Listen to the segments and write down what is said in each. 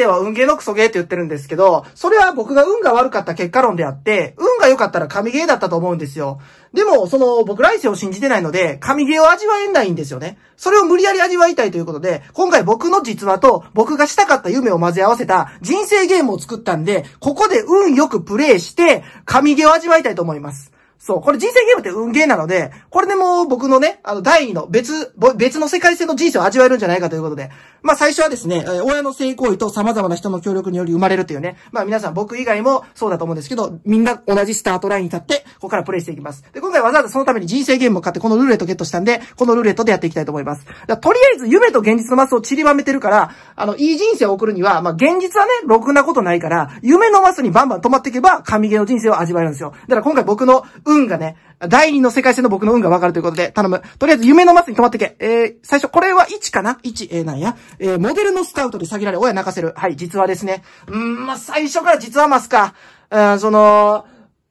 生は運ゲーのクソゲーって言ってるんですけど、それは僕が運が悪かった結果論であって、運が良かったら神ゲーだったと思うんですよ。でも、その、僕来世を信じてないので、神ゲーを味わえないんですよね。それを無理やり味わいたいということで、今回僕の実話と僕がしたかった夢を混ぜ合わせた人生ゲームを作ったんで、ここで運よくプレイして、神ゲーを味わいたいと思います。そう、これ人生ゲームって運ゲーなので、これでもう僕のね、あの、第二の別、別の世界線の人生を味わえるんじゃないかということで、まあ最初はですね、親の性行為と様々な人の協力により生まれるというね、まあ皆さん僕以外もそうだと思うんですけど、みんな同じスタートラインに立って、ここからプレイしていきます。で、今回わざわざそのために人生ゲームを買って、このルーレットゲットしたんで、このルーレットでやっていきたいと思います。ゃとりあえず夢と現実のマスを散りばめてるから、あの、いい人生を送るには、まあ現実はね、ろくなことないから、夢のマスにバンバン止まっていけば、神ゲーの人生を味わえるんですよ。だから今回僕の運運がね、第二の世界線の僕の運がわかるということで、頼む。とりあえず、夢のマスに止まってけ。えー、最初、これは1かな ?1、えー、なんや。えー、モデルのスカウトで下げられ、親泣かせる。はい、実はですね。んん、まあ、最初から実はマスか。うん、その、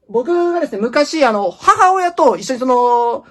僕がですね、昔、あの、母親と一緒にその、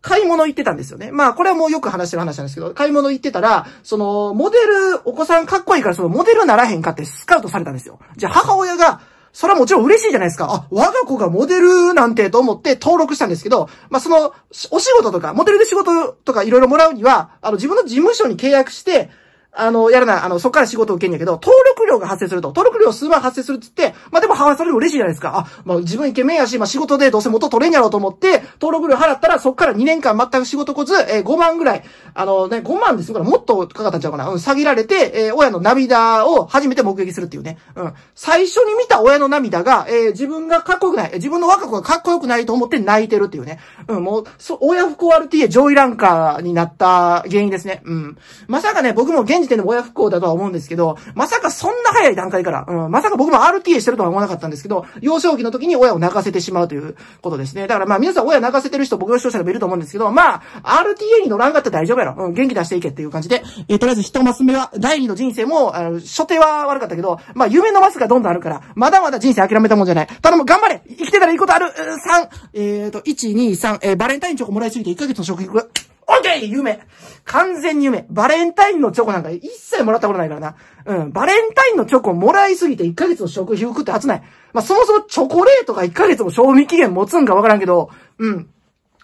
買い物行ってたんですよね。まあ、これはもうよく話してる話なんですけど、買い物行ってたら、その、モデル、お子さんかっこいいから、その、モデルならへんかってスカウトされたんですよ。じゃあ、母親が、それはもちろん嬉しいじゃないですか。あ、我が子がモデルなんてと思って登録したんですけど、まあ、その、お仕事とか、モデルで仕事とかいろいろもらうには、あの、自分の事務所に契約して、あの、やるな、あの、そっから仕事を受けんやけど、登録料が発生すると。登録料数万発生するって言って、まあ、でも、はわされる嬉しいじゃないですか。あ、まあ、自分イケメンやし、まあ、仕事でどうせ元取れんやろうと思って、登録料払ったら、そっから2年間全く仕事こず、えー、5万ぐらい、あのね、5万ですから、もっとかかったんちゃうかな。うん、下げられて、えー、親の涙を初めて目撃するっていうね。うん。最初に見た親の涙が、えー、自分がかっこよくない、自分の若子がかっこよくないと思って泣いてるっていうね。うん、もう、そ、親不幸 RTA 上位ランカーになった原因ですね。うん。まさかね、僕も現現時点で親不幸だとは思うんですけど、まさかそんな早い段階から、うん、まさか僕も RTA してるとは思わなかったんですけど、幼少期の時に親を泣かせてしまうということですね。だからまあ皆さん親泣かせてる人、僕の視聴者でもいると思うんですけど、まあ、RTA に乗らんかったら大丈夫やろ。うん、元気出していけっていう感じで、えー、とりあえず一マス目は、第二の人生も、あの、初手は悪かったけど、まあ夢のマスがどんどんあるから、まだまだ人生諦めたもんじゃない。頼む、頑張れ生きてたらいいことある !3! えっ、ー、と、1、2、3、えー、バレンタインチョコもらいすぎて1ヶ月の食欲が、オッケー夢完全に夢バレンタインのチョコなんか一切もらったことないからな。うん。バレンタインのチョコもらいすぎて1ヶ月の食費食って初ない。まあ、そもそもチョコレートが1ヶ月も賞味期限持つんかわからんけど、うん。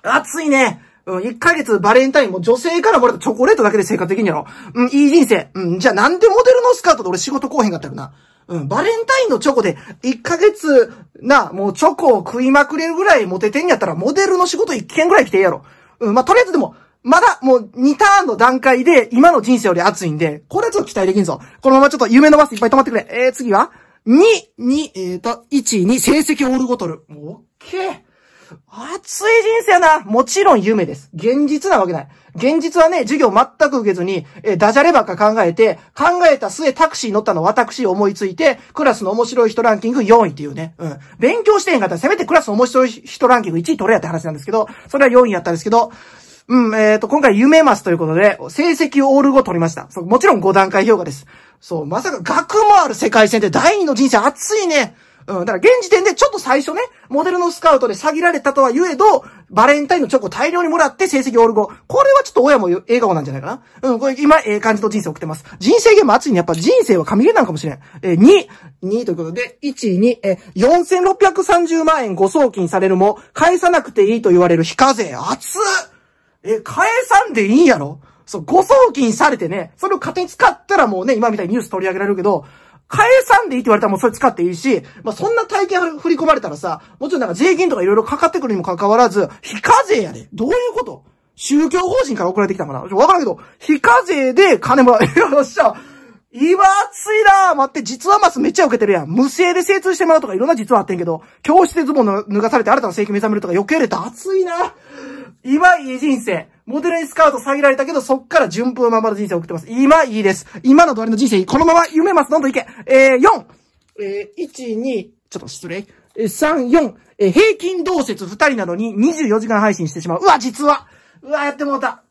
暑いね。うん、1ヶ月バレンタインも女性からもらったチョコレートだけで生活できんやろ。うん、いい人生。うん、じゃあなんでモデルのスカートで俺仕事こうへんかったよな。うん、バレンタインのチョコで、1ヶ月、な、もうチョコを食いまくれるぐらいモテてんやったら、モデルの仕事1件ぐらい来てんやろ。うん、まあ、とりあえずでも、まだもう2ターンの段階で今の人生より熱いんで、これはちょっと期待できんぞ。このままちょっと夢のバスいっぱい止まってくれ。えー、次は ?2、2、えーと、1、2、成績オールゴトル。オッケー。熱い人生やな。もちろん夢です。現実なわけない。現実はね、授業全く受けずに、えダジャレばっか考えて、考えた末タクシー乗ったの私思いついて、クラスの面白い人ランキング4位っていうね。うん。勉強してへんかったらせめてクラスの面白い人ランキング1位取れやって話なんですけど、それは4位やったんですけど、うん、えっ、ー、と、今回夢マスということで、成績オール5取りました。そう、もちろん5段階評価です。そう、まさか学もある世界戦で第2の人生熱いね。うん、だから現時点でちょっと最初ね、モデルのスカウトで下げられたとは言えど、バレンタインのチョコ大量にもらって成績オール5。これはちょっと親も笑顔なんじゃないかな。うん、これ今、ええ感じの人生送ってます。人生ゲーム熱いね。やっぱ人生は神ゲーなのかもしれん。え2、2ということで、1、2、え4630万円誤送金されるも、返さなくていいと言われる非課税。熱っえ、返さんでいいんやろそう、誤送金されてね、それを勝手に使ったらもうね、今みたいにニュース取り上げられるけど、返さんでいいって言われたらもうそれ使っていいし、まあ、そんな体験振り込まれたらさ、もちろんなんか税金とか色々かかってくるにもかかわらず、非課税やで。どういうこと宗教法人から送られてきたんかなわからんけど、非課税で金もらう。よっしゃ。今暑いな待って、実はマスめっちゃ受けてるやん。無性で精通してもらうとかいろんな実はあってんけど、教室でズボン脱がされて新たな正規目覚めるとか余計やれたいな今いい人生。モデルにスカウト下げられたけど、そっから順風ままの人生を送ってます。今いいです。今のおりの人生、このまま夢ます。どんどんいけ。えー、4、えー、1、2、ちょっと失礼。え3、4、え平均同説2人なのに24時間配信してしまう。うわ、実は。うわ、やってもうた。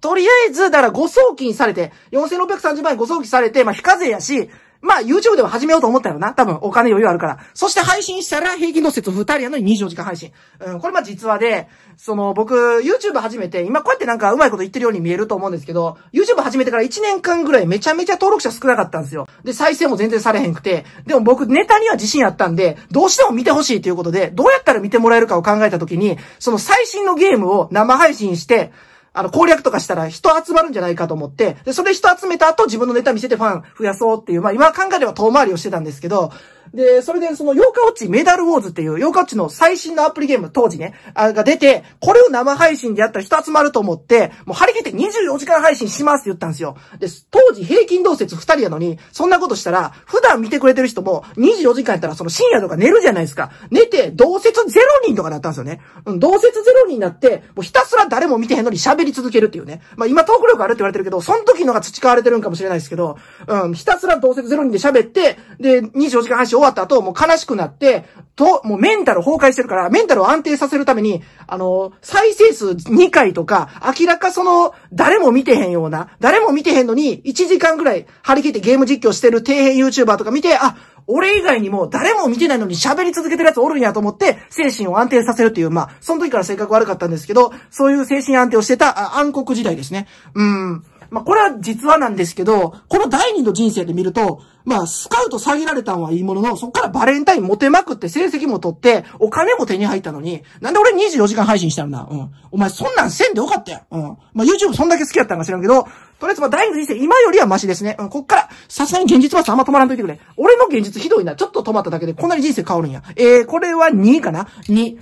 とりあえず、だから誤送金されて、4630万円誤送金されて、まあ、非課税やし、まあ、YouTube でも始めようと思ったよな。多分、お金余裕あるから。そして配信したら、平均の説2人やのに24時間配信。うん、これまあ実話で、その、僕、YouTube 始めて、今こうやってなんか、うまいこと言ってるように見えると思うんですけど、YouTube 始めてから1年間ぐらいめちゃめちゃ登録者少なかったんですよ。で、再生も全然されへんくて。でも僕、ネタには自信あったんで、どうしても見てほしいということで、どうやったら見てもらえるかを考えたときに、その最新のゲームを生配信して、あの、攻略とかしたら人集まるんじゃないかと思って、で、それ人集めた後自分のネタ見せてファン増やそうっていう、まあ今考えれば遠回りをしてたんですけど、で、それでその、ヨーカウォッチメダルウォーズっていう、ヨーカウォッチの最新のアプリゲーム、当時ね、あが出て、これを生配信でやったら人集まると思って、もう張り切って24時間配信しますって言ったんですよ。で、当時平均同説2人やのに、そんなことしたら、普段見てくれてる人も24時間やったらその深夜とか寝るじゃないですか。寝て、同説0人とかだったんですよね。うん、同説0人になって、もうひたすら誰も見てへんのに喋り続けるっていうね。まあ今トーク力あるって言われてるけど、その時のが培われてるんかもしれないですけど、うん、ひたすら同説0人で喋って、で、24時間配信終わった後、もう悲しくなって、と、もうメンタル崩壊してるから、メンタルを安定させるために、あの、再生数2回とか、明らかその、誰も見てへんような、誰も見てへんのに、1時間ぐらい張り切ってゲーム実況してる底辺 YouTuber とか見て、あ、俺以外にも誰も見てないのに喋り続けてるやつおるんやと思って、精神を安定させるっていう、まあ、その時から性格悪かったんですけど、そういう精神安定をしてた、あ暗黒時代ですね。うん。まあ、これは実話なんですけど、この第二の人生で見ると、まあ、スカウト下げられたんはいいものの、そっからバレンタインモテまくって成績も取って、お金も手に入ったのに、なんで俺24時間配信したんだうん。お前そんなんせんでよかったやうん。まあ、YouTube そんだけ好きやったんか知らんけど、とりあえずまあ、第二の人生今よりはマシですね。うん、こっから、さすがに現実はあんま止まらんといてくれ。俺の現実ひどいな。ちょっと止まっただけでこんなに人生変わるんや。えー、これは2かな ?2。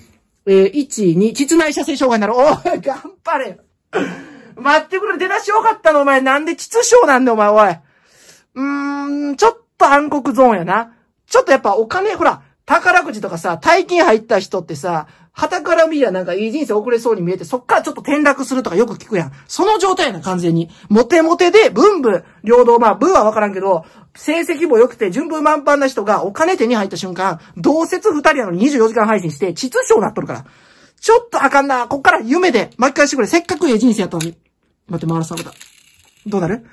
えー、1、2、膣内射精障害になる。おい、頑張れ待ってくれ、出だしよかったの、お前。なんで秩序なんだ、お前、おい。うーん、ちょっと暗黒ゾーンやな。ちょっとやっぱお金、ほら、宝くじとかさ、大金入った人ってさ、旗から見りゃなんかいい人生遅れそうに見えて、そっからちょっと転落するとかよく聞くやん。その状態やな、完全に。モテモテで、ブブン、領土、まあ、ブーはわからんけど、成績も良くて、順風満帆な人がお金手に入った瞬間、同説二人やのに24時間配信して、秩序なっとるから。ちょっとあかんな。こっから夢で巻き返してくれ。せっかくええ人生やったのに。待って、回るサーブだ。どうなる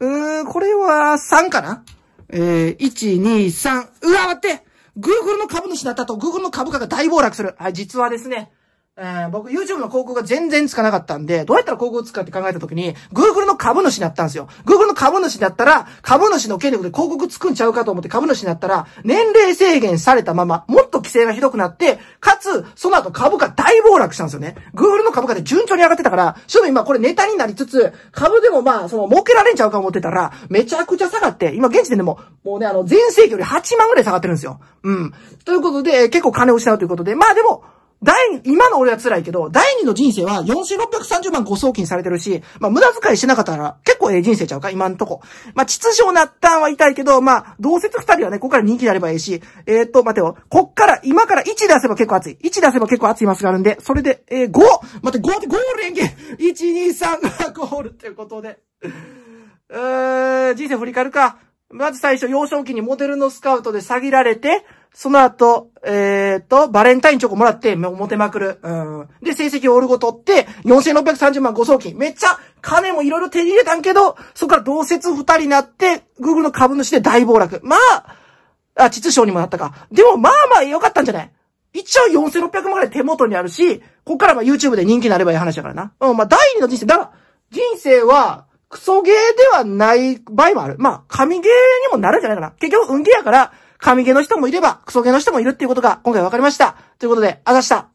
うーん、これは3かなえー、1、2、3。うわ、待って !Google の株主だったと、Google の株価が大暴落する。はい、実はですね、えー、僕 YouTube の広告が全然つかなかったんで、どうやったら広告を使って考えた時に、Google の株主になったんですよ。Google の株主だったら、株主の権力で広告つくんちゃうかと思って株主になったら、年齢制限されたまま、もっ規制がひどくなって、かつ、その後株価大暴落したんですよね。Google の株価で順調に上がってたから、ちょっと今これネタになりつつ、株でもまあ、その、儲けられんちゃうか思ってたら、めちゃくちゃ下がって、今現時点でも、もうね、あの、全盛期より8万ぐらい下がってるんですよ。うん。ということで、結構金を失うということで、まあでも、第、今の俺は辛いけど、第二の人生は4630万誤送金されてるし、まあ無駄遣いしてなかったら結構ええ人生ちゃうか、今んとこ。まあ秩序なったんは痛いけど、まあ同せ二人はね、ここから人気であればええし、えー、っと、待てよ。こっから、今から1出せば結構熱い。1出せば結構熱いマスがあるんで、それで、えー、5! 待って、5ってゴール連携 !1、2、3ゴールってことで。うー人生振り返るか。まず最初、幼少期にモデルのスカウトで詐欺られて、その後、えー、っと、バレンタインチョコもらって、モテまくる。うん。で、成績をオルゴとって、4630万誤送金。めっちゃ、金もいろいろ手に入れたんけど、そこから同説二人になって、Google の株主で大暴落。まあ、あ、秩序にもなったか。でも、まあまあ良かったんじゃない一応4600万ぐらい手元にあるし、こっからまあ YouTube で人気になればいい話だからな。うん、まあ第二の人生。だから、人生は、クソゲーではない場合もある。まあ、神ゲーにもなるんじゃないかな。結局、運ゲーやから、神毛の人もいれば、クソ毛の人もいるっていうことが今回分かりました。ということで、あざした。